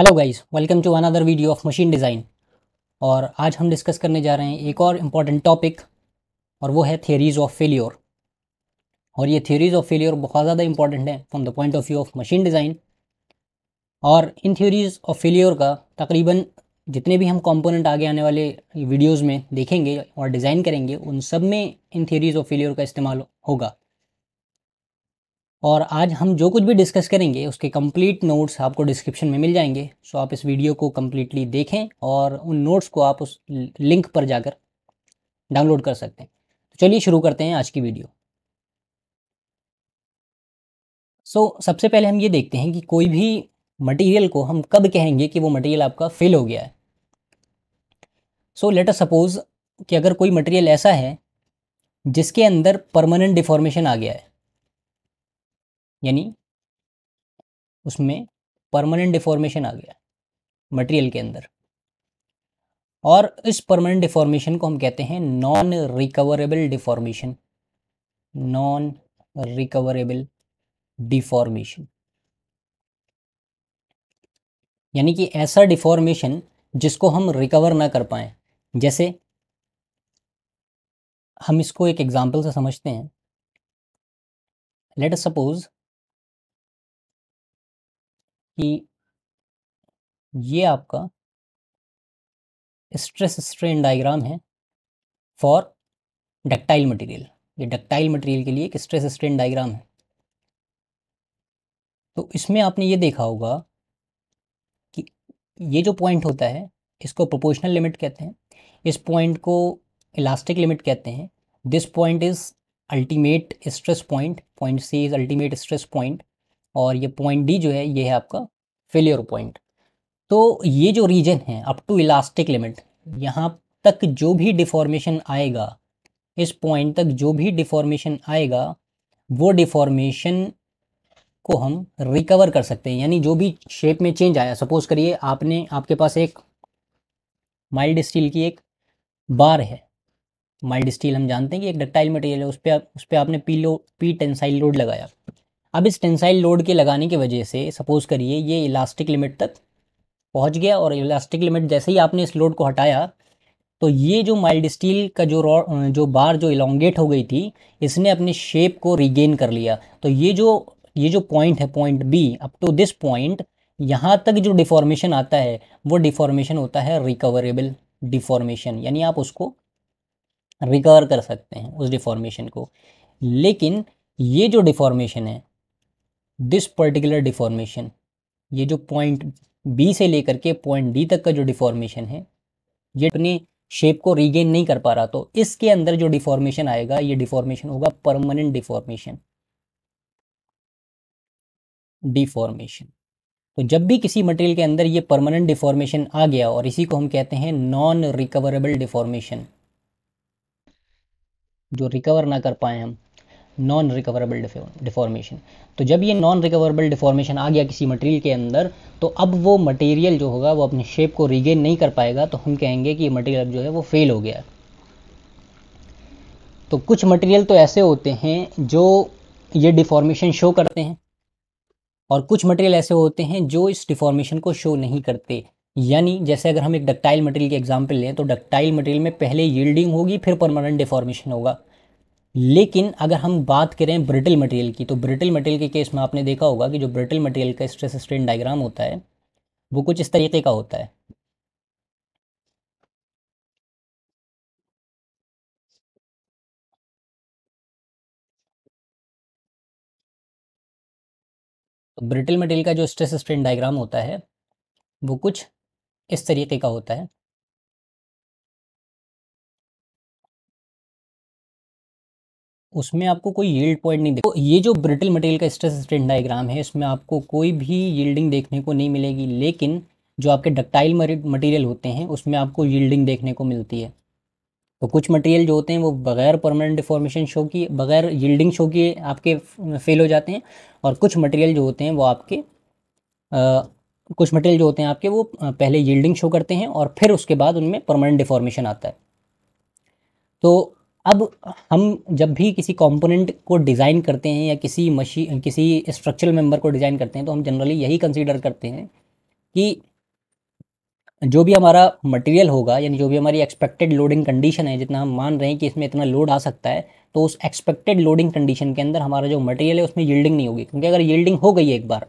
hello guys welcome to another video of machine design और आज हम डिस्कस करने जा रहे हैं एक और इम्पॉर्टेंट टॉपिक और वो है थियोरीज ऑफ फेलियोर और ये थियोरीज ऑफ फेलियोर बहुत ज़्यादा इंपॉर्टेंट है from the point of view of machine design और इन थियोरीज ऑफ फेलियोर का तकरीबन जितने भी हम कॉम्पोनेंट आगे आने वाले वीडियोज़ में देखेंगे और डिज़ाइन करेंगे उन सब में इन थियोरीज ऑफ फेलियोर का इस्तेमाल होगा और आज हम जो कुछ भी डिस्कस करेंगे उसके कंप्लीट नोट्स आपको डिस्क्रिप्शन में मिल जाएंगे सो आप इस वीडियो को कम्प्लीटली देखें और उन नोट्स को आप उस लिंक पर जाकर डाउनलोड कर सकते हैं तो चलिए शुरू करते हैं आज की वीडियो सो so, सबसे पहले हम ये देखते हैं कि कोई भी मटेरियल को हम कब कहेंगे कि वो मटेरियल आपका फेल हो गया है सो लेट अस सपोज कि अगर कोई मटेरियल ऐसा है जिसके अंदर परमानेंट डिफॉर्मेशन आ गया है यानी उसमें परमानेंट डिफॉर्मेशन आ गया मटेरियल के अंदर और इस परमानेंट डिफॉर्मेशन को हम कहते हैं non recoverable deformation non recoverable deformation यानी कि ऐसा डिफॉर्मेशन जिसको हम रिकवर ना कर पाए जैसे हम इसको एक एग्जाम्पल से समझते हैं लेट अस सपोज कि ये आपका स्ट्रेस स्ट्रेन डायग्राम है फॉर डक्टाइल मटेरियल ये डक्टाइल मटेरियल के लिए एक स्ट्रेस स्ट्रेन डायग्राम है तो इसमें आपने ये देखा होगा कि ये जो पॉइंट होता है इसको प्रोपोर्शनल लिमिट कहते हैं इस पॉइंट को इलास्टिक लिमिट कहते हैं this point is ultimate stress point point C is ultimate stress point और ये पॉइंट डी जो है ये है आपका फेलियर पॉइंट तो ये जो रीजन है अप टू इलास्टिक लिमिट यहाँ तक जो भी डिफॉर्मेशन आएगा इस पॉइंट तक जो भी डिफॉर्मेशन आएगा वो डिफॉर्मेशन को हम रिकवर कर सकते हैं यानी जो भी शेप में चेंज आया सपोज करिए आपने आपके पास एक माइल्ड स्टील की एक बार है माइल्ड स्टील हम जानते हैं कि एक डक्टाइल मटेरियल है उस पर उस पर आपने पीलो पी टेंसाइल लोड लगाया अब इस टेंसाइल लोड के लगाने की वजह से सपोज़ करिए ये इलास्टिक लिमिट तक पहुंच गया और इलास्टिक लिमिट जैसे ही आपने इस लोड को हटाया तो ये जो माइल्ड स्टील का जो जो बार जो इलांगेट हो गई थी इसने अपने शेप को रिगेन कर लिया तो ये जो ये जो पॉइंट है point B up to this point यहाँ तक जो डिफॉर्मेशन आता है वो डिफॉर्मेशन होता है रिकवरेबल डिफॉर्मेशन यानी आप उसको रिकवर कर सकते हैं उस डिफॉर्मेशन को लेकिन ये जो डिफॉर्मेशन है दिस पर्टिकुलर डिफॉर्मेशन ये जो पॉइंट बी से लेकर के पॉइंट डी तक का जो डिफॉर्मेशन है ये अपने शेप को रीगेन नहीं कर पा रहा तो इसके अंदर जो डिफॉर्मेशन आएगा ये डिफॉर्मेशन होगा परमानेंट डिफॉर्मेशन डिफॉर्मेशन तो जब भी किसी मटेरियल के अंदर ये परमानेंट डिफॉर्मेशन आ गया और इसी को हम कहते हैं नॉन रिकवरेबल डिफॉर्मेशन जो रिकवर ना कर पाए हम नॉन रिकवरेबल डिफॉर्मेशन तो जब ये नॉन रिकवरेबल डिफॉर्मेशन आ गया किसी मटेरियल के अंदर तो अब वो मटेरियल जो होगा वो अपने शेप को रिगेन नहीं कर पाएगा तो हम कहेंगे कि ये मटेरियल जो है वो फेल हो गया तो कुछ मटेरियल तो ऐसे होते हैं जो ये डिफॉर्मेशन शो करते हैं और कुछ मटेरियल ऐसे होते हैं जो इस डिफॉर्मेशन को शो नहीं करते यानी जैसे अगर हम एक डक्टाइल मटेरियल की एग्जाम्पल लें तो डक्टाइल मटेरियल में पहले यील्डिंग होगी फिर परमानेंट डिफॉर्मेशन होगा लेकिन अगर हम बात करें ब्रिटल मटेरियल की तो ब्रिटल मटेरियल के केस में आपने देखा होगा कि जो ब्रिटल मटेरियल का स्ट्रेस स्ट्रेन डायग्राम होता है वो कुछ इस तरीके का होता है तो ब्रिटल मटेरियल का जो स्ट्रेस स्ट्रेन डायग्राम होता है वो कुछ इस तरीके का होता है उसमें आपको कोई यील्ड पॉइंट नहीं देखो तो ये जो ब्रिटल मटेरियल का स्ट्रेस स्ट्रेन डायग्राम है इसमें आपको कोई भी यील्डिंग देखने को नहीं मिलेगी लेकिन जो आपके डक्टाइल मटेरियल होते हैं उसमें आपको यील्डिंग देखने को मिलती है तो कुछ मटेरियल जो होते हैं वो बगैर परमानेंट डिफॉर्मेशन शो किए बगैर यील्डिंग शो किए आपके फेल हो जाते हैं और कुछ मटेरियल जो होते हैं वो आपके आ, कुछ मटेरियल जो होते हैं आपके वो पहले यील्डिंग शो करते हैं और फिर उसके बाद उनमें परमानेंट डिफॉर्मेशन आता है तो अब हम जब भी किसी कंपोनेंट को डिज़ाइन करते हैं या किसी मशीन किसी स्ट्रक्चरल मेंबर को डिज़ाइन करते हैं तो हम जनरली यही कंसीडर करते हैं कि जो भी हमारा मटेरियल होगा यानी जो भी हमारी एक्सपेक्टेड लोडिंग कंडीशन है जितना हम मान रहे हैं कि इसमें इतना लोड आ सकता है तो उस एक्सपेक्टेड लोडिंग कंडीशन के अंदर हमारा जो मटेरियल है उसमें यील्डिंग नहीं होगी क्योंकि अगर यील्डिंग हो गई एक बार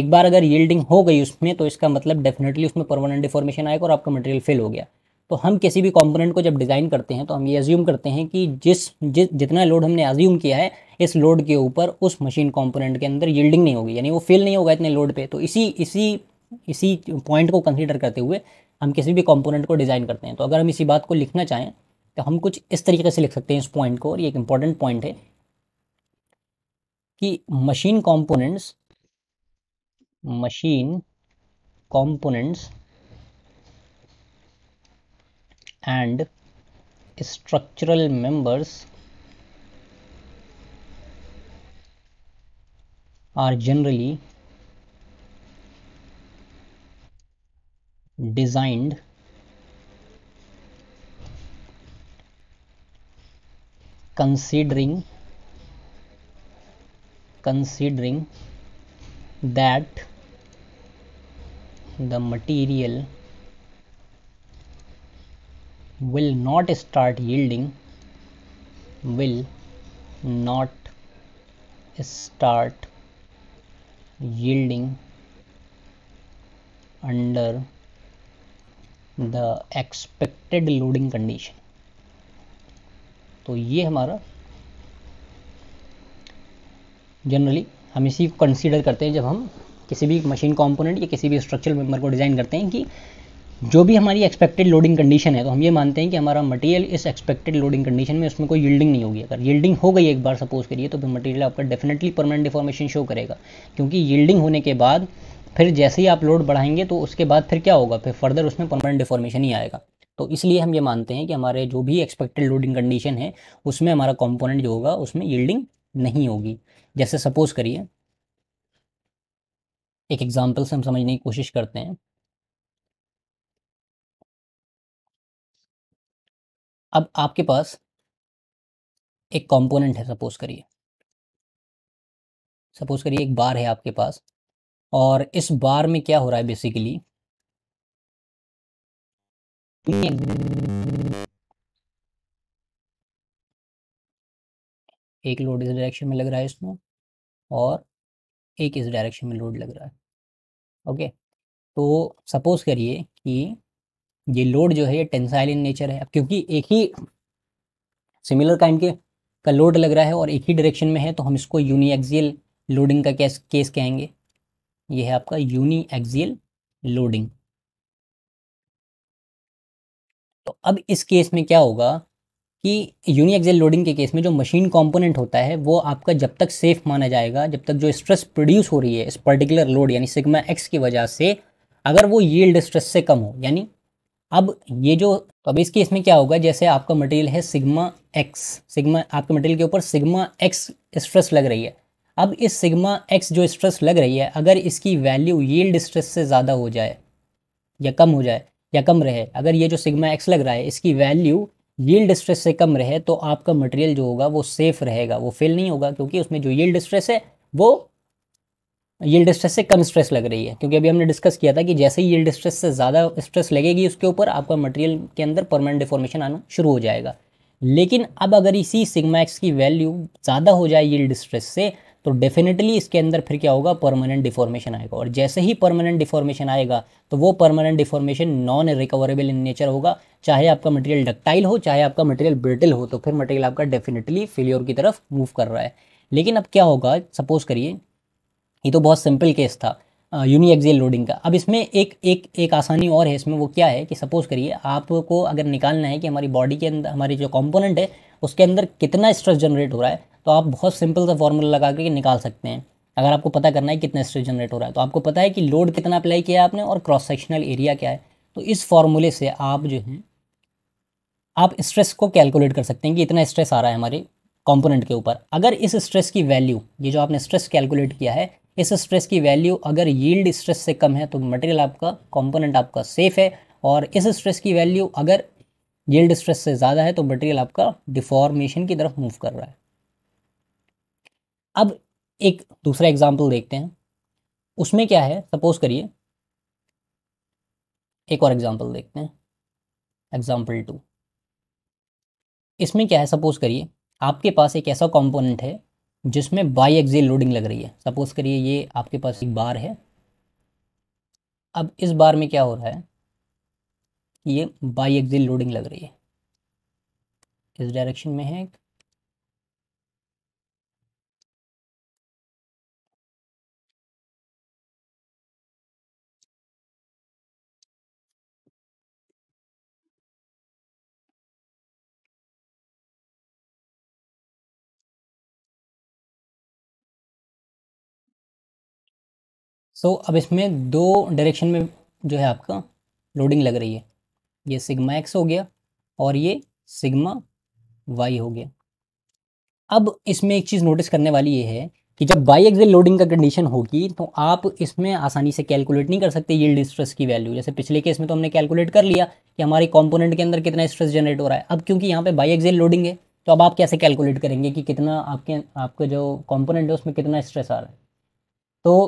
एक बार अगर यील्डिंग हो गई उसमें तो इसका मतलब डेफिनेटली उसमें परमानेंट डिफॉर्मेशन आएगा और आपका मटेरियल फेल हो गया तो हम किसी भी कंपोनेंट को जब डिज़ाइन करते हैं तो हम ये एज्यूम करते हैं कि जिस जिस जितना लोड हमने एज्यूम किया है इस लोड के ऊपर उस मशीन कंपोनेंट के अंदर यील्डिंग नहीं होगी यानी वो फेल नहीं होगा इतने लोड पे तो इसी इसी इसी पॉइंट को कंसीडर करते हुए हम किसी भी कॉम्पोनेंट को डिज़ाइन करते हैं तो अगर हम इसी बात को लिखना चाहें तो हम कुछ इस तरीके से लिख सकते हैं इस पॉइंट को और ये एक इम्पॉर्टेंट पॉइंट है कि machine components machine components and structural members are generally designed considering considering that the material will not start yielding will not start yielding under the expected loading condition तो ये हमारा generally हम इसी को consider करते हैं जब हम किसी भी मशीन कंपोनेंट या किसी भी स्ट्रक्चरल मेंबर को डिज़ाइन करते हैं कि जो भी हमारी एक्सपेक्टेड लोडिंग कंडीशन है तो हम ये मानते हैं कि हमारा मटेरियल इस एक्सपेक्टेड लोडिंग कंडीशन में उसमें कोई यील्डिंग नहीं होगी अगर यील्डिंग हो गई एक बार सपोज करिए तो फिर मटेरियल आपका डेफिनेटली परमानेंट डिफॉर्मेशन शो करेगा क्योंकि यील्डिंग होने के बाद फिर जैसे ही आप लोड बढ़ाएंगे तो उसके बाद फिर क्या होगा फिर फर्दर उसमें परमानेंट डिफॉर्मेशन ही आएगा तो इसलिए हम ये मानते हैं कि हमारे जो भी एक्सपेक्टेड लोडिंग कंडीशन है उसमें हमारा कॉम्पोनेंट जो होगा उसमें यील्डिंग नहीं होगी जैसे सपोज करिए एक एग्जाम्पल से हम समझने की कोशिश करते हैं अब आपके पास एक कंपोनेंट है सपोज करिए सपोज करिए एक बार है आपके पास और इस बार में क्या हो रहा है बेसिकली एक लोड इस डायरेक्शन में लग रहा है इसमें और एक इस डायरेक्शन में लोड लग रहा है ओके तो सपोज करिए कि ये लोड जो है ये टेंसाइल इन नेचर है क्योंकि एक ही सिमिलर काइंड के का लोड लग रहा है और एक ही डायरेक्शन में है तो हम इसको एक्जियल लोडिंग का केस केस कहेंगे ये है आपका एक्जियल लोडिंग तो अब इस केस में क्या होगा कि एक्जियल लोडिंग के केस में जो मशीन कंपोनेंट होता है वो आपका जब तक सेफ माना जाएगा जब तक जो स्ट्रेस प्रोड्यूस हो रही है इस पर्टिकुलर लोड यानी सिग्मा एक्स की वजह से अगर वो यील्ड स्ट्रेस से कम हो यानी अब ये जो तो अब इसकी इसमें क्या होगा जैसे आपका मटेरियल है सिग्मा एक्स सिग्मा आपके मटेरियल के ऊपर सिग्मा एक्स स्ट्रेस लग रही है अब इस सिग्मा एक्स जो स्ट्रेस लग रही है अगर इसकी वैल्यू यील्ड स्ट्रेस से ज़्यादा हो जाए या कम हो जाए या कम रहे अगर ये जो सिग्मा एक्स लग रहा है इसकी वैल्यू यील्ड स्ट्रेस से कम रहे तो आपका मटेरियल जो होगा वो सेफ़ रहेगा वो फेल नहीं होगा क्योंकि उसमें जो यील्ड स्ट्रेस है वो यील्ड स्ट्रेस से कम स्ट्रेस लग रही है क्योंकि अभी हमने डिस्कस किया था कि जैसे ही यील्ड स्ट्रेस से ज़्यादा स्ट्रेस लगेगी उसके ऊपर आपका मटेरियल के अंदर परमानेंट डिफॉर्मेशन आना शुरू हो जाएगा लेकिन अब अगर इसी सिग्मा एक्स की वैल्यू ज़्यादा हो जाए यील्ड स्ट्रेस से तो डेफिनेटली इसके अंदर फिर क्या होगा परमानेंट डिफॉर्मेशन आएगा और जैसे ही परमानेंट डिफॉर्मेशन आएगा तो वो permanent deformation non recoverable in nature होगा चाहे आपका मटेरियल डक्टाइल हो चाहे आपका मटेरियल ब्रिटिल हो तो फिर मटेरियल आपका डेफिनेटली फेलियोर की तरफ मूव कर रहा है लेकिन अब क्या होगा सपोज़ करिए ये तो बहुत सिंपल केस था यूनि एक्जेल लोडिंग का अब इसमें एक एक एक आसानी और है इसमें वो क्या है कि सपोज़ करिए आपको अगर निकालना है कि हमारी बॉडी के अंदर हमारी जो कॉम्पोनेंट है उसके अंदर कितना स्ट्रेस जनरेट हो रहा है तो आप बहुत सिंपल सा फॉर्मूला लगा करके निकाल सकते हैं अगर आपको पता करना है कितना स्ट्रेस जनरेट हो रहा है तो आपको पता है कि लोड कितना अप्लाई किया आपने और क्रॉस सेक्शनल एरिया क्या है तो इस फॉर्मूले से आप जो हैं आप स्ट्रेस को कैलकुलेट कर सकते हैं कि इतना स्ट्रेस आ रहा है हमारे कंपोनेंट के ऊपर अगर इस स्ट्रेस की वैल्यू ये जो आपने स्ट्रेस कैलकुलेट किया है इस स्ट्रेस की वैल्यू अगर यील्ड स्ट्रेस से कम है तो मटेरियल आपका कंपोनेंट आपका सेफ है और इस स्ट्रेस की वैल्यू अगर यील्ड स्ट्रेस से ज़्यादा है तो मटेरियल आपका डिफॉर्मेशन की तरफ मूव कर रहा है अब एक दूसरा एग्जाम्पल देखते हैं उसमें क्या है सपोज करिए एक और एग्जाम्पल देखते हैं एग्जाम्पल टू इसमें क्या है सपोज करिए आपके पास एक ऐसा कंपोनेंट है जिसमें बाई एक्जिल लोडिंग लग रही है सपोज़ करिए ये आपके पास एक बार है अब इस बार में क्या हो रहा है ये बाई एक्जिल लोडिंग लग रही है इस डायरेक्शन में है सो so, अब इसमें दो डायरेक्शन में जो है आपका लोडिंग लग रही है ये सिग्मा एक्स हो गया और ये सिग्मा वाई हो गया अब इसमें एक चीज़ नोटिस करने वाली ये है कि जब बाई एक्सल लोडिंग का कंडीशन होगी तो आप इसमें आसानी से कैलकुलेट नहीं कर सकते यील्ड स्ट्रेस की वैल्यू जैसे पिछले केस में तो हमने कैलकुलेट कर लिया कि हमारे कंपोनेंट के अंदर कितना स्ट्रेस जनरेट हो रहा है अब क्योंकि यहाँ पे बाई एक्सल लोडिंग है तो अब आप कैसे कैलकुलेट करेंगे कि कितना आपके आपके जो कॉम्पोनेंट है उसमें कितना स्ट्रेस आ रहा है तो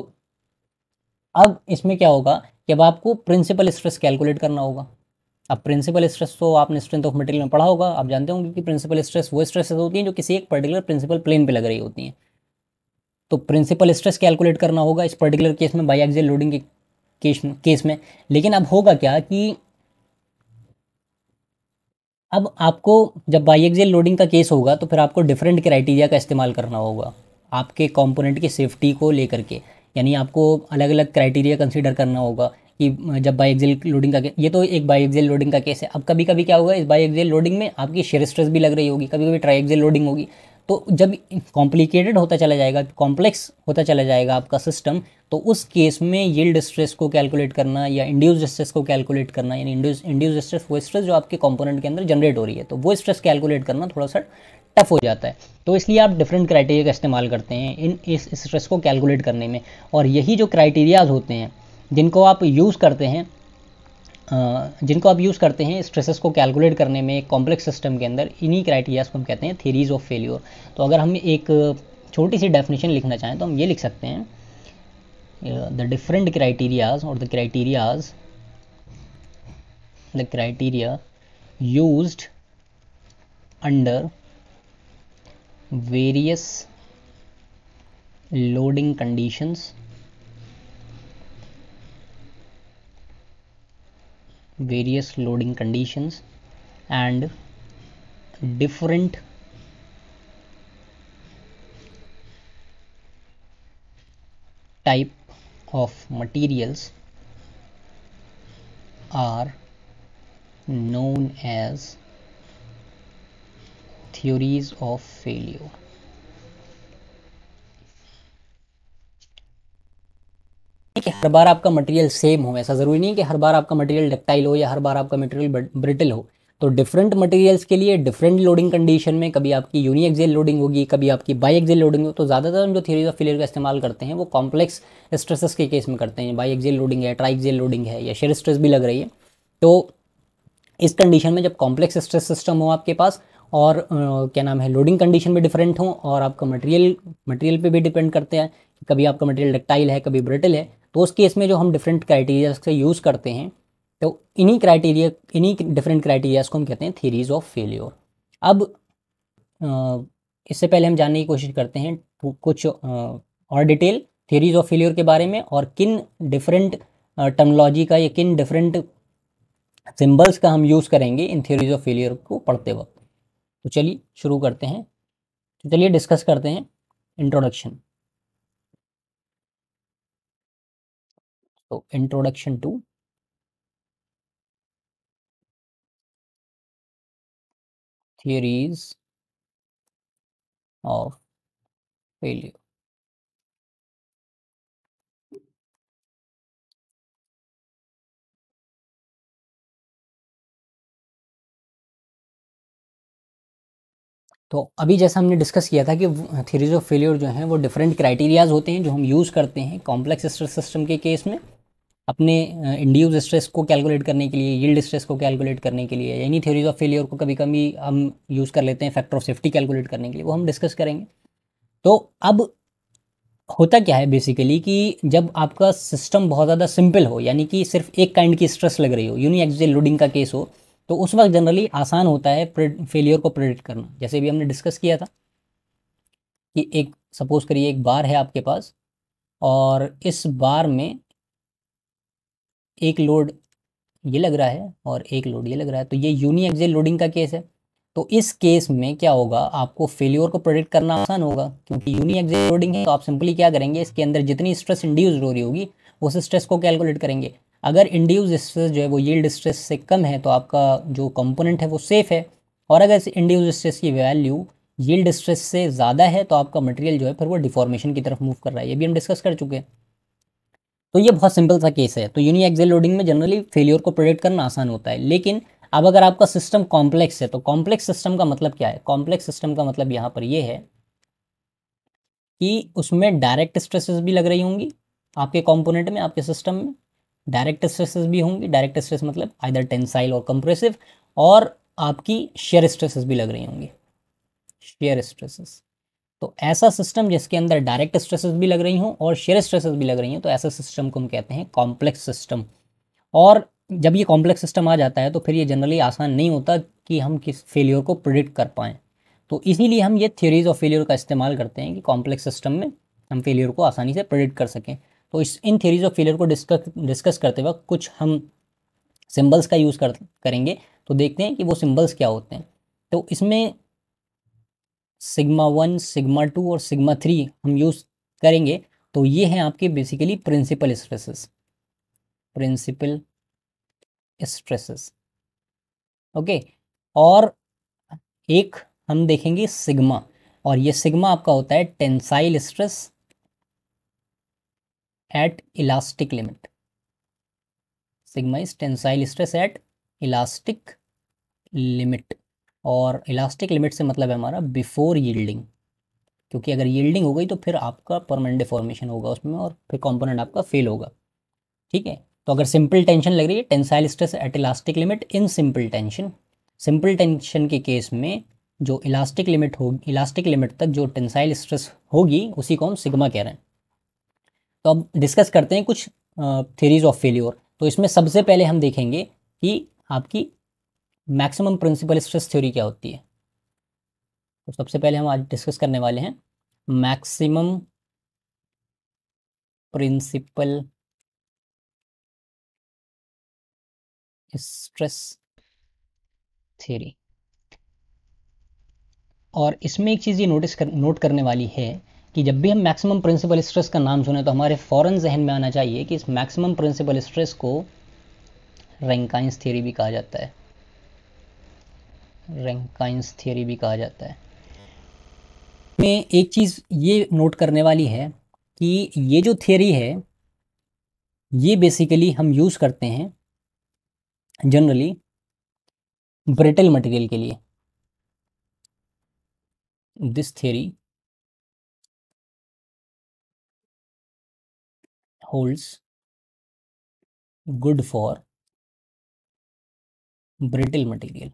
अब इसमें क्या होगा कि अब आपको प्रिंसिपल स्ट्रेस कैलकुलेट करना होगा अब प्रिंसिपल स्ट्रेस तो आपने स्ट्रेंथ ऑफ मटेरियल में पढ़ा होगा आप जानते होंगे कि प्रिंसिपल स्ट्रेस वो स्ट्रेस होती हैं जो किसी एक पर्टिकुलर प्रिंसिपल प्लेन पे लग रही होती हैं तो प्रिंसिपल स्ट्रेस कैलकुलेट करना होगा इस पर्टिकुलर केस में बाई एक्जेल लोडिंग के केस में केस में लेकिन अब होगा क्या कि अब आपको जब बाई लोडिंग का केस होगा तो फिर आपको डिफरेंट क्राइटेरिया का इस्तेमाल करना होगा आपके कॉम्पोनेंट की सेफ्टी को लेकर के यानी आपको अलग अलग क्राइटेरिया कंसिडर करना होगा कि जब बाई एक्जेल लोडिंग का ये तो एक बाई एक्जेल लोडिंग का केस है अब कभी कभी क्या होगा इस बाई एक्जेल लोडिंग में आपकी शेयर स्ट्रेस भी लग रही होगी कभी कभी ट्राई एक्जेल लोडिंग होगी तो जब कॉम्प्लिकेटेड होता चला जाएगा कॉम्प्लेक्स होता चला जाएगा आपका सिस्टम तो उस केस में येल्ड स्ट्रेस को कैलकुलेट करना या इंड्यूस स्ट्रेस को कैलकुलेट करना यानी इंड्यूस इंड्यूस स्ट्रेस वो स्ट्रेस जो आपके कंपोनेंट के अंदर जनरेट हो रही है तो वो स्ट्रेस कैलकुलेट करना थोड़ा सा टफ हो जाता है तो इसलिए आप डिफरेंट क्राइटेरिया का इस्तेमाल करते हैं इन इस स्ट्रेस को कैलकुलेट करने में और यही जो क्राइटेरियाज होते हैं जिनको आप यूज़ करते हैं जिनको आप यूज़ करते हैं स्ट्रेसेस को कैलकुलेट करने में एक कॉम्प्लेक्स सिस्टम के अंदर इन्हीं क्राइटेरियाज को हम कहते हैं थेरीज ऑफ फेल्योर तो अगर हम एक छोटी सी डेफिनेशन लिखना चाहें तो हम ये लिख सकते हैं द डिफरेंट क्राइटेरियाज और the criterias the criteria used under various loading conditions various loading conditions and different type of materials are known as theories of failure कि हर बार आपका मटेरियल सेम हो ऐसा ज़रूरी नहीं कि हर बार आपका मटेरियल डक्टाइल हो या हर बार आपका मटेरियल ब्रिटल हो तो डिफरेंट मटेरियल्स के लिए डिफरेंट लोडिंग कंडीशन में कभी आपकी यूनी एक्जेल लोडिंग होगी कभी आपकी बाई एक्जेल लोडिंग हो तो ज़्यादातर हम जो थ्योरीज ऑफ फेलियर का इस्तेमाल करते हैं वो कॉम्प्लेक्स स्ट्रेसेस के केस में करते हैं बाई एक्जेल लोडिंग है ट्राई एक्जेल लोडिंग है या शेयर स्ट्रेस भी लग रही है तो इस कंडीशन में जब कॉम्प्लेक्स स्ट्रेस सिस्टम हो आपके पास और क्या नाम है लोडिंग कंडीशन में डिफरेंट हों और आपका मटेरियल मटेरियल पे भी डिपेंड करते हैं कभी आपका मटेरियल डक्टाइल है कभी ब्रिटल है तो उस केस में जो हम डिफरेंट क्राइटेरियाज से यूज़ करते हैं तो इन्हीं क्राइटेरिया इन्हीं डिफरेंट क्राइटेरियाज को हम कहते हैं थीरीज ऑफ फेल्योर अब इससे पहले हम जानने की कोशिश करते हैं तो कुछ और डिटेल थीरीज़ ऑफ फेलियोर के बारे में और किन डिफरेंट टर्मोलॉजी का या किन डिफरेंट सिम्बल्स का हम यूज़ करेंगे इन थ्योरीज ऑफ फेलियर को पढ़ते वक्त तो चलिए शुरू करते हैं तो चलिए डिस्कस करते हैं इंट्रोडक्शन तो introduction to theories of failure तो अभी जैसा हमने डिस्कस किया था कि थीरीज ऑफ फेलियर जो हैं वो डिफरेंट क्राइटेरियाज होते हैं जो हम यूज़ करते हैं कॉम्प्लेक्स स्ट्रेस सिस्टम के केस में अपने इंड्यूज uh, स्ट्रेस को कैलकुलेट करने के लिए यील्ड स्ट्रेस को कैलकुलेट करने के लिए यानी थ्योरीज ऑफ फेलियर को कभी कभी हम यूज़ कर लेते हैं फैक्टर ऑफ सेफ्टी कैलकुलेट करने के लिए वो हम डिस्कस करेंगे तो अब होता क्या है बेसिकली कि जब आपका सिस्टम बहुत ज़्यादा सिंपल हो यानी कि सिर्फ एक काइंड की स्ट्रेस लग रही हो यूनी एक्सिल लोडिंग का केस हो तो उस वक्त जनरली आसान होता है फेलियर को प्रेडिक्ट करना जैसे भी हमने डिस्कस किया था कि एक सपोज करिए एक बार है आपके पास और इस बार में एक लोड ये लग रहा है और एक लोड ये लग रहा है तो ये यूनी एक्जेल लोडिंग का केस है तो इस केस में क्या होगा आपको फेल्योर को प्रोडिक्ट करना आसान होगा क्योंकि यूनी एक्जेल लोडिंग है तो आप सिंपली क्या करेंगे इसके अंदर जितनी स्ट्रेस इंड्यूज हो रही होगी उस स्ट्रेस को कैलकुलेट करेंगे अगर इंड्यूज स्ट्रेस जो है वो यील्ड स्ट्रेस से कम है तो आपका जो कंपोनेंट है वो सेफ़ है और अगर इंड्यूज स्ट्रेस की वैल्यू यील्ड स्ट्रेस से ज़्यादा है तो आपका मटेरियल जो है फिर वो डिफॉर्मेशन की तरफ मूव कर रहा है ये भी हम डिस्कस कर चुके हैं तो ये बहुत सिंपल सा केस है तो यूनी एक्सेल लोडिंग में जनरली फेलियर को प्रोडक्ट करना आसान होता है लेकिन अब अगर आपका सिस्टम कॉम्प्लेक्स है तो कॉम्प्लेक्स सिस्टम का मतलब क्या है कॉम्प्लेक्स सिस्टम का मतलब यहाँ पर ये है कि उसमें डायरेक्ट स्ट्रेसेस भी लग रही होंगी आपके कंपोनेंट में आपके सिस्टम में डायरेक्ट स्ट्रेसेस भी होंगी डायरेक्ट स्ट्रेस मतलब आइदर टेंसाइल और कंप्रेसिव और आपकी शेयर स्ट्रेसेस भी लग रही होंगी शेयर स्ट्रेसेस तो ऐसा सिस्टम जिसके अंदर डायरेक्ट स्ट्रेसेस भी लग रही हों और शेयर स्ट्रेसेस भी लग रही हों तो ऐसा सिस्टम को हम कहते हैं कॉम्प्लेक्स सिस्टम और जब ये कॉम्प्लेक्स सिस्टम आ जाता है तो फिर ये जनरली आसान नहीं होता कि हम किस फेलियर को प्रिडिक्ट कर पाएँ तो इसीलिए हम ये थ्योरीज ऑफ फेलियर का इस्तेमाल करते हैं कि कॉम्प्लेक्स सिस्टम में हम फेलियर को आसानी से प्रिडिक्ट कर सकें तो इस इन थ्योरीज ऑफ फेलियर को डिस्कस डिस्कस करते वक्त कुछ हम सिंबल्स का यूज़ कर करेंगे तो देखते हैं कि वो सिंबल्स क्या होते हैं तो इसमें सिग्मा वन सिग्मा टू और सिग्मा थ्री हम यूज़ करेंगे तो ये हैं आपके basically principal stresses principal stresses okay और एक हम देखेंगे सिग्मा और ये सिग्मा आपका होता है tensile stress at elastic limit sigma is tensile stress at elastic limit और इलास्टिक लिमिट से मतलब है हमारा बिफोर यील्डिंग क्योंकि अगर यील्डिंग हो गई तो फिर आपका परमानेंट डिफॉर्मेशन होगा उसमें और फिर कंपोनेंट आपका फेल होगा ठीक है तो अगर सिंपल टेंशन लग रही है tensile stress at elastic limit in simple tension simple tension के केस में जो इलास्टिक लिमिट होगी इलास्टिक लिमिट तक जो टेंसाइल स्ट्रेस होगी उसी को हम सिग्मा कह रहे हैं तो अब डिस्कस करते हैं कुछ थेरीज ऑफ फेल्योर तो इसमें सबसे पहले हम देखेंगे कि आपकी मैक्सिमम प्रिंसिपल स्ट्रेस थ्योरी क्या होती है तो सबसे पहले हम आज डिस्कस करने वाले हैं मैक्सिमम प्रिंसिपल स्ट्रेस थ्योरी और इसमें एक चीज़ ये नोटिस कर नोट करने वाली है कि जब भी हम मैक्सिमम प्रिंसिपल स्ट्रेस का नाम सुने तो हमारे फ़ौरन जहन में आना चाहिए कि इस मैक्सिमम प्रिंसिपल स्ट्रेस को रेंकाइंस थ्योरी भी कहा जाता है रेंकाइंस थ्योरी भी कहा जाता है में एक चीज़ ये नोट करने वाली है कि ये जो थ्योरी है ये बेसिकली हम यूज़ करते हैं जनरली ब्रिटल मटेरियल के लिए this theory holds good for brittle material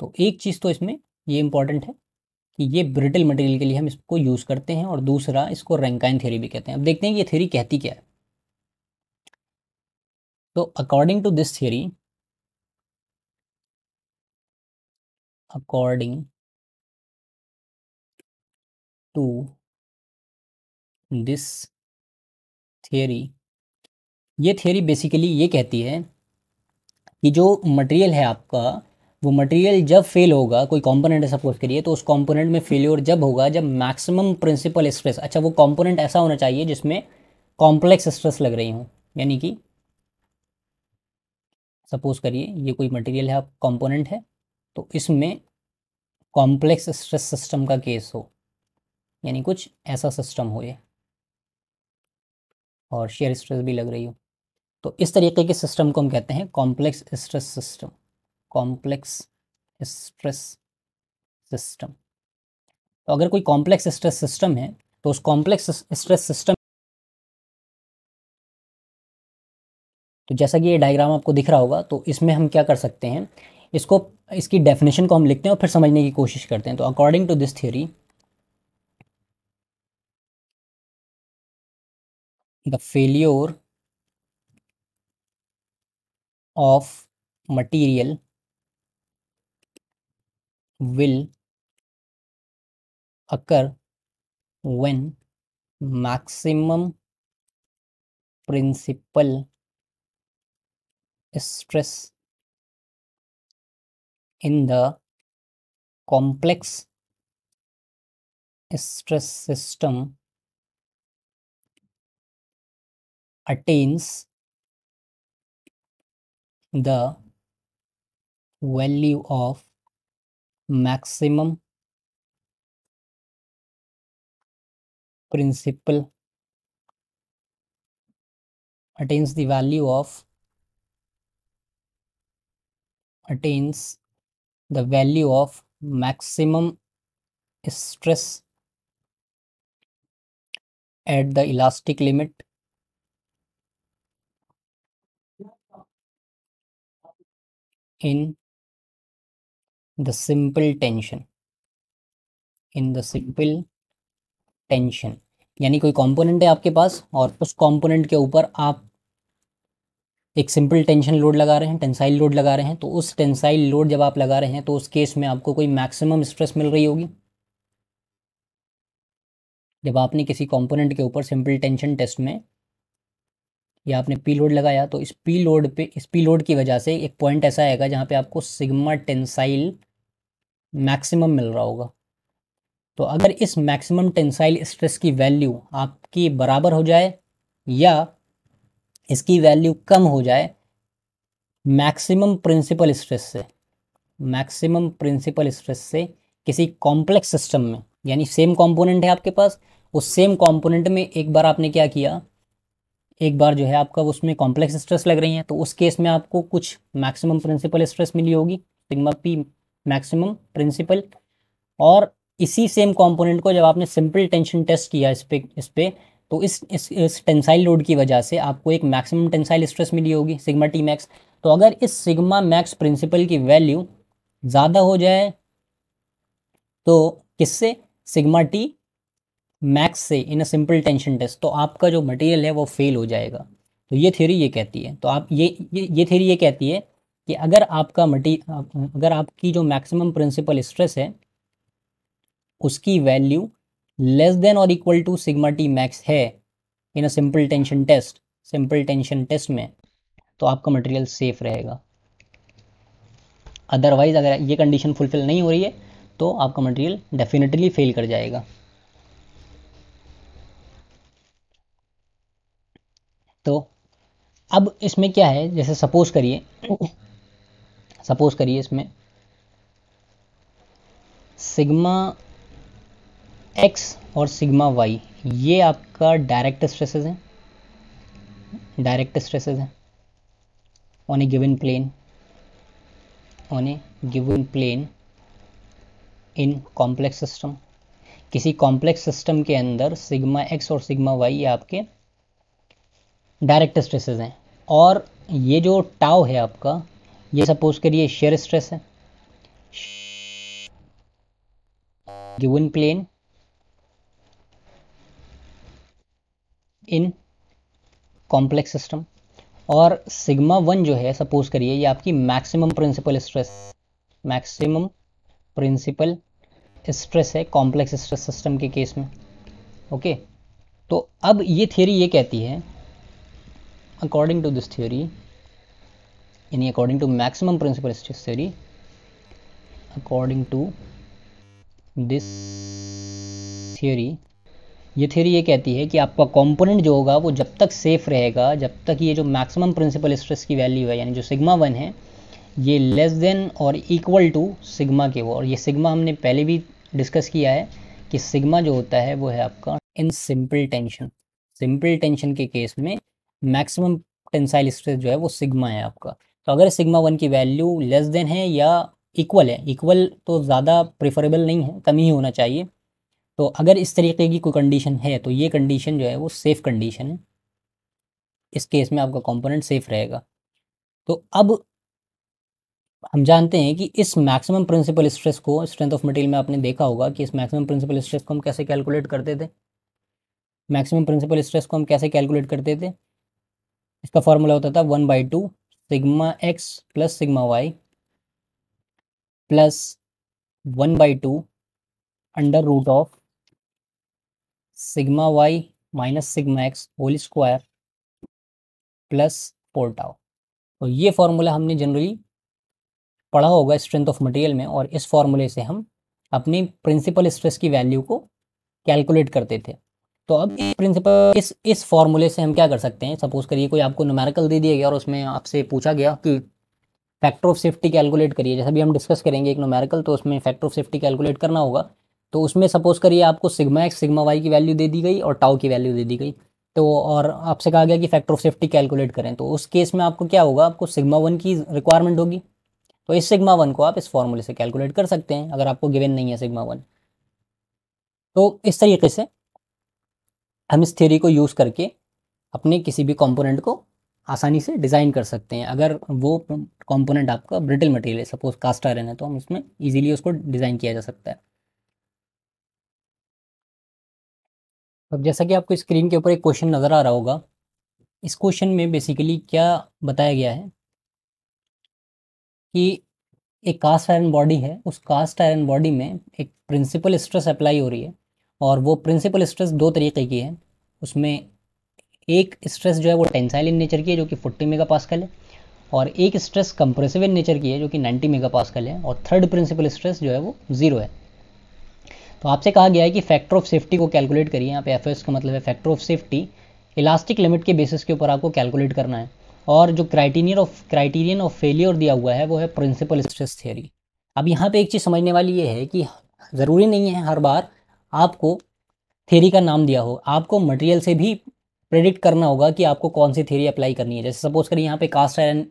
तो एक चीज़ तो इसमें ये इम्पॉर्टेंट है कि ये ब्रिटल मटेरियल के लिए हम इसको यूज़ करते हैं और दूसरा इसको रैंकाइन थ्योरी भी कहते हैं अब देखते हैं ये थ्योरी कहती क्या है तो according to this theory according to this theory ये थियोरी बेसिकली ये कहती है कि जो मटेरियल है आपका वो मटेरियल जब फेल होगा कोई कंपोनेंट है सपोज करिए तो उस कंपोनेंट में फेल्योर जब होगा जब मैक्सिमम प्रिंसिपल स्ट्रेस अच्छा वो कंपोनेंट ऐसा होना चाहिए जिसमें कॉम्प्लेक्स स्ट्रेस लग रही हो यानी कि सपोज करिए ये कोई मटेरियल है आप कॉम्पोनेंट है तो इसमें कॉम्प्लेक्स स्ट्रेस सिस्टम का केस हो यानी कुछ ऐसा सिस्टम हो ये और शेयर स्ट्रेस भी लग रही हो तो इस तरीके के सिस्टम को हम कहते हैं complex stress system complex stress system तो अगर कोई कॉम्प्लेक्स स्ट्रेस सिस्टम है तो उस कॉम्प्लेक्स स्ट्रेस सिस्टम तो जैसा कि ये डायग्राम आपको दिख रहा होगा तो इसमें हम क्या कर सकते हैं इसको इसकी डेफिनेशन को हम लिखते हैं और फिर समझने की कोशिश करते हैं तो according to this theory the failure of material will occur when maximum principal stress in the complex stress system attains the value of maximum principal attains the value of attains the value of maximum stress at the elastic limit in the simple tension in the simple tension यानी कोई component है आपके पास और उस component के ऊपर आप एक सिंपल टेंशन लोड लगा रहे हैं टेंसाइल लोड लगा रहे हैं तो उस टेंसाइल लोड जब आप लगा रहे हैं तो उस केस में आपको कोई मैक्सिमम स्ट्रेस मिल रही होगी जब आपने किसी कंपोनेंट के ऊपर सिंपल टेंशन टेस्ट में या आपने पी लोड लगाया तो इस पी लोड पे इस पी लोड की वजह से एक पॉइंट ऐसा आएगा जहाँ पे आपको सिग्मा टेंसाइल मैक्सिमम मिल रहा होगा तो अगर इस मैक्सिमम टेंसाइल स्ट्रेस की वैल्यू आपकी बराबर हो जाए या इसकी वैल्यू कम हो जाए मैक्सिमम प्रिंसिपल स्ट्रेस से मैक्सिमम प्रिंसिपल स्ट्रेस से किसी कॉम्प्लेक्स सिस्टम में यानी सेम कंपोनेंट है आपके पास उस सेम कंपोनेंट में एक बार आपने क्या किया एक बार जो है आपका उसमें कॉम्प्लेक्स स्ट्रेस लग रही है तो उस केस में आपको कुछ मैक्सिमम प्रिंसिपल स्ट्रेस मिली होगी सिग्मा पी मैक्सिमम प्रिंसिपल और इसी सेम कंपोनेंट को जब आपने सिंपल टेंशन टेस्ट किया इस पर इस पर तो इस इस, इस टेंसाइल लोड की वजह से आपको एक मैक्सिमम टेंसाइल स्ट्रेस मिली होगी सिग्मा टी मैक्स तो अगर इस सिग्मा मैक्स प्रिंसिपल की वैल्यू ज़्यादा हो जाए तो किससे सिग्मा टी मैक्स से in a simple tension test तो आपका जो मटेरियल है वो फेल हो जाएगा तो ये थ्योरी ये कहती है तो आप ये ये, ये थ्योरी ये कहती है कि अगर आपका मटी अगर आपकी जो मैक्सिमम प्रिंसिपल स्ट्रेस है उसकी वैल्यू लेस देन और equal to sigma T max है in a simple tension test simple tension test में तो आपका मटेरियल सेफ रहेगा अदरवाइज अगर ये कंडीशन फुलफिल नहीं हो रही है तो आपका मटेरियल डेफिनेटली फेल कर जाएगा तो अब इसमें क्या है जैसे सपोज करिए सपोज करिए इसमें सिग्मा एक्स और सिग्मा वाई ये आपका डायरेक्ट स्ट्रेसेस हैं डायरेक्ट स्ट्रेसेस हैं on a given plane on a given plane in complex system किसी कॉम्प्लेक्स सिस्टम के अंदर सिग्मा एक्स और सिग्मा वाई आपके डायरेक्ट स्ट्रेसेस हैं और ये जो टाव है आपका ये सपोज करिए शेयर स्ट्रेस है given plane in complex system और सिग्मा वन जो है सपोज करिए ये आपकी maximum principal stress maximum principal stress है कॉम्प्लेक्स स्ट्रेस सिस्टम के केस में ओके तो अब ये थियरी ये कहती है according to this theory any according to maximum principle stress theory according to this theory ये थ्योरी ये कहती है कि आपका कंपोनेंट जो होगा वो जब तक सेफ रहेगा जब तक ये जो मैक्सिमम प्रिंसिपल स्ट्रेस की वैल्यू है यानी जो सिग्मा वन है ये लेस देन और इक्वल टू सिग्मा के वो और ये सिग्मा हमने पहले भी डिस्कस किया है कि सिग्मा जो होता है वो है आपका in simple tension simple tension के केस में मैक्सिमम टेंसाइल स्ट्रेस जो है वो सिग्मा है आपका तो अगर सिग्मा वन की वैल्यू लेस देन है या इक्वल है इक्वल तो ज़्यादा प्रेफरेबल नहीं है कम ही होना चाहिए तो अगर इस तरीके की कोई कंडीशन है तो ये कंडीशन जो है वो सेफ़ कंडीशन है इस केस में आपका कंपोनेंट सेफ़ रहेगा तो अब हम जानते हैं कि इस मैक्सिमम प्रिंसिपल स्ट्रेस को स्ट्रेंथ ऑफ मटेरियल में आपने देखा होगा कि इस मैक्सिमम प्रिंसिपल स्ट्रेस को हम कैसे कैलकुलेट करते थे मैक्सिमम प्रिंसिपल स्ट्रेस को हम कैसे कैलकुलेट करते थे इसका फॉर्मूला होता था one by two sigma X plus sigma Y plus one by two under root of sigma Y minus sigma X whole square plus पोल्टाओ तो ये फॉर्मूला हमने जनरली पढ़ा होगा स्ट्रेंथ ऑफ मटेरियल में और इस फॉर्मूले से हम अपनी प्रिंसिपल स्ट्रेस की वैल्यू को कैलकुलेट करते थे तो अब इस प्रिंसिपल इस इस फॉर्मूले से हम क्या कर सकते हैं सपोज करिए कोई आपको न्यूमेरिकल दे दिया गया और उसमें आपसे पूछा गया कि फैक्टर ऑफ सेफ्टी कैलकुलेट करिए जैसा भी हम डिस्कस करेंगे एक न्यूमेरिकल तो उसमें फैक्टर ऑफ सेफ्टी कैलकुलेट करना होगा तो उसमें सपोज करिए आपको सिग्मा एक्स सिग्मा वाई की वैल्यू दे दी गई और टाओ की वैल्यू दे दी गई तो और आपसे कहा गया कि फैक्टर ऑफ सेफ्टी कैलकुलेट करें तो उस केस में आपको क्या होगा आपको सिग्मा वन की रिक्वायरमेंट होगी तो इस सिग्मा वन को आप इस फॉर्मूले से कैलकुलेट कर सकते हैं अगर आपको गिवन नहीं है सिग्मा वन तो इस तरीके से हम इस थ्योरी को यूज़ करके अपने किसी भी कंपोनेंट को आसानी से डिज़ाइन कर सकते हैं अगर वो कंपोनेंट आपका ब्रिटल मटेरियल है सपोज कास्ट आयरन है तो हम उसमें इजीली उसको डिज़ाइन किया जा सकता है अब जैसा कि आपको स्क्रीन के ऊपर एक क्वेश्चन नज़र आ रहा होगा इस क्वेश्चन में बेसिकली क्या बताया गया है कि एक कास्ट आयरन बॉडी है उस कास्ट आयरन बॉडी में एक प्रिंसिपल स्ट्रेस अप्लाई हो रही है और वो प्रिंसिपल स्ट्रेस दो तरीके की है उसमें एक स्ट्रेस जो है वो टेंसाइल इन नेचर की है जो कि 40 मेगा पास्कल है और एक स्ट्रेस कंप्रेसिव इन नेचर की है जो कि 90 मेगा पास्कल है और थर्ड प्रिंसिपल स्ट्रेस जो है वो जीरो है तो आपसे कहा गया है कि फैक्टर ऑफ सेफ्टी को कैलकुलेट करिए यहाँ पे एफ का मतलब है factor of safety elastic limit के बेसिस के ऊपर आपको कैलकुलेट करना है और जो criterion of criterion of failure दिया हुआ है वो है प्रिंसिपल स्ट्रेस थियरी अब यहाँ पे एक चीज़ समझने वाली ये है कि ज़रूरी नहीं है हर बार आपको थेरी का नाम दिया हो आपको मटेरियल से भी प्रेडिक्ट करना होगा कि आपको कौन सी थेरी अप्लाई करनी है जैसे सपोज करिए यहाँ पे कास्ट आयरन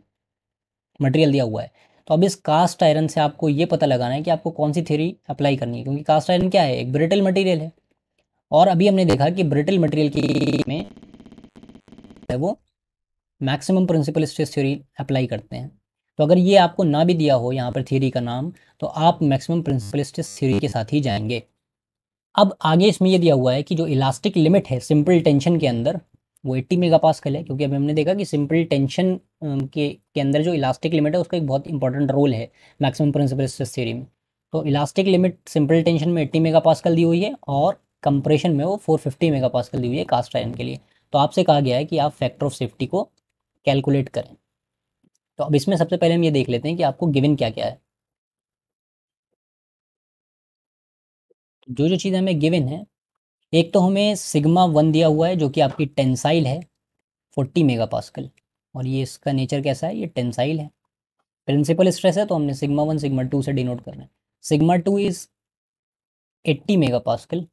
मटेरियल दिया हुआ है तो अब इस कास्ट आयरन से आपको ये पता लगाना है कि आपको कौन सी थेरी अप्लाई करनी है क्योंकि कास्ट आयरन क्या है एक ब्रिटल मटेरियल है और अभी हमने देखा कि ब्रिटल मटेरियल के में वो maximum principal stress theory apply करते हैं तो अगर ये आपको ना भी दिया हो यहाँ पर थ्योरी का नाम तो आप मैक्सिमम प्रिंसिपल स्ट्रेस थ्योरी के साथ ही जाएंगे अब आगे इसमें यह दिया हुआ है कि जो इलास्टिक लिमिट है सिंपल टेंशन के अंदर वो एट्टी मेगा पास्कल है क्योंकि अभी हमने देखा कि सिंपल टेंशन के के अंदर जो इलास्टिक लिमिट है उसका एक बहुत इंपॉर्टेंट रोल है मैक्सिमम प्रिंसिपल स्ट्रेस थ्योरी में तो इलास्टिक लिमिट सिंपल टेंशन में एट्टी मेगा पास्कल दी हुई है और कंप्रेशन में वो फोर फिफ्टी मेगा पास्कल दी हुई है कास्ट आयन के लिए तो आपसे कहा गया है कि आप फैक्टर ऑफ सेफ्टी को कैलकुलेट करें तो अब इसमें सबसे पहले हम ये देख लेते हैं कि आपको गिविन क्या क्या है जो जो चीज़ हमें गिवन है एक तो हमें सिग्मा वन दिया हुआ है जो कि आपकी टेंसाइल है फोर्टी मेगा पास्कल और ये इसका नेचर कैसा है ये टेंसाइल है प्रिंसिपल स्ट्रेस है तो हमने सिग्मा वन सिग्मा टू से डिनोट करना है sigma two is eighty mega pascal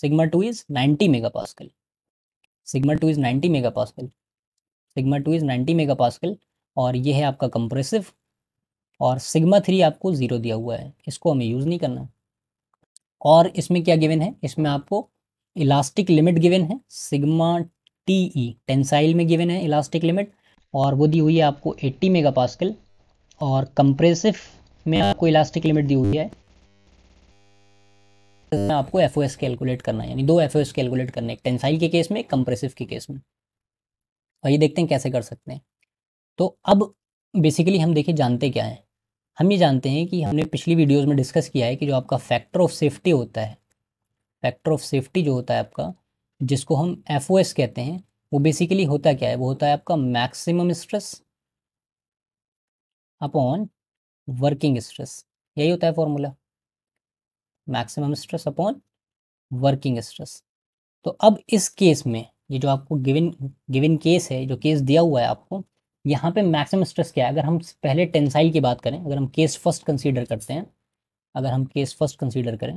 sigma two is ninety mega pascal sigma two is ninety mega pascal sigma two is ninety mega pascal और ये है आपका कंप्रेसिव और सिग्मा थ्री आपको zero दिया हुआ है इसको हमें यूज़ नहीं करना और इसमें क्या गिवन है इसमें आपको इलास्टिक लिमिट गिवन है सिग्मा टी ई टेंसाइल में गिवन है इलास्टिक लिमिट और वो दी हुई है आपको 80 मेगा पास्कल और कंप्रेसिव में आपको इलास्टिक लिमिट दी हुई है आपको एफ कैलकुलेट करना है यानी दो एफ कैलकुलेट करने एक टेंसाइल के केस में कंप्रेसिव के केस में और ये देखते हैं कैसे कर सकते हैं तो अब बेसिकली हम देखिए जानते क्या है हम ये जानते हैं कि हमने पिछली वीडियोस में डिस्कस किया है कि जो आपका फैक्टर ऑफ सेफ्टी होता है फैक्टर ऑफ सेफ्टी जो होता है आपका जिसको हम एफ कहते हैं वो बेसिकली होता क्या है वो होता है आपका maximum stress upon working stress यही होता है formula maximum stress upon working stress तो अब इस केस में ये जो आपको गिविन गिविन केस है जो केस दिया हुआ है आपको यहाँ पे मैक्सिमम स्ट्रेस क्या है अगर हम पहले टेंसाइल की बात करें अगर हम केस फर्स्ट कंसीडर करते हैं अगर हम केस फर्स्ट कंसीडर करें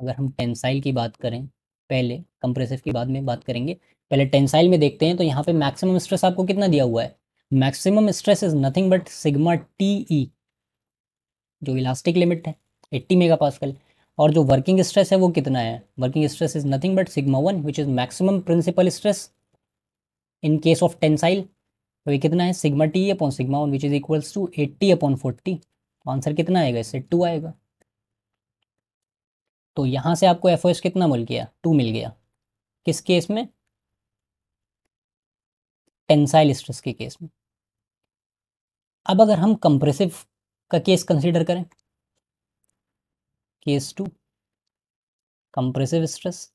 अगर हम टेंसाइल की बात करें पहले कंप्रेसिव की बाद में बात करेंगे पहले टेंसाइल में देखते हैं तो यहाँ पे मैक्सिमम स्ट्रेस आपको कितना दिया हुआ है maximum stress is nothing but sigma T E जो इलास्टिक लिमिट है एट्टी मेगा पास्कल और जो वर्किंग स्ट्रेस है वो कितना है working stress is nothing but sigma one which is maximum principal stress in case of tensile तो ये कितना है sigma T upon sigma one which is equals to eighty upon forty answer कितना आएगा इससे टू आएगा तो यहाँ से आपको एफ कितना मिल गया टू मिल गया किस केस में टेंसाइल स्ट्रेस के केस में अब अगर हम कंप्रेसिव का केस कंसीडर करें case two compressive stress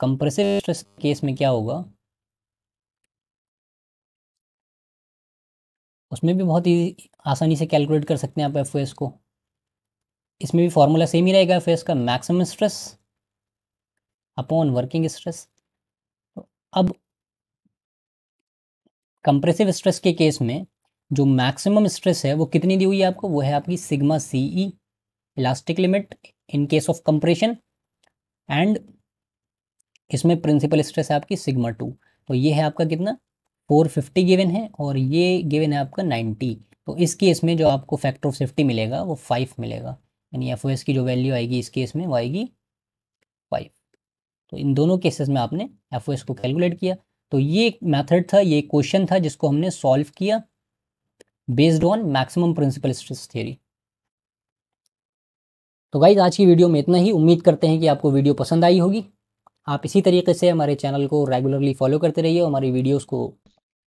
compressive stress case में क्या होगा उसमें भी बहुत ही आसानी से कैलकुलेट कर सकते हैं आप एफ को इसमें भी फार्मूला सेम ही रहेगा एफ का maximum stress upon working stress तो अब कंप्रेसिव स्ट्रेस के केस में जो मैक्सिमम स्ट्रेस है वो कितनी दी हुई है आपको वो है आपकी sigma C E elastic limit in case of compression and इसमें प्रिंसिपल स्ट्रेस है आपकी सिग्मा टू तो ये है आपका कितना फोर फिफ्टी गिवन है और ये गिवन है आपका नाइन्टी तो इस केस में जो आपको फैक्टर ऑफ सेफ्टी मिलेगा वो फाइव मिलेगा यानी एफ की जो वैल्यू आएगी इस केस में वो आएगी फाइव तो इन दोनों केसेस में आपने एफ को कैलकुलेट किया तो ये मैथड था ये क्वेश्चन था जिसको हमने सॉल्व किया based on maximum principal stress theory तो गाइज आज की वीडियो में इतना ही उम्मीद करते हैं कि आपको वीडियो पसंद आई होगी आप इसी तरीके से हमारे चैनल को रेगुलरली फॉलो करते रहिए और हमारी वीडियोस को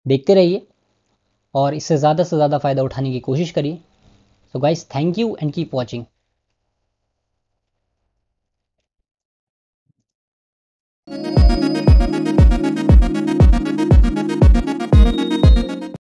देखते रहिए और इससे ज़्यादा से ज़्यादा फ़ायदा उठाने की कोशिश करिए so guys thank you and keep watching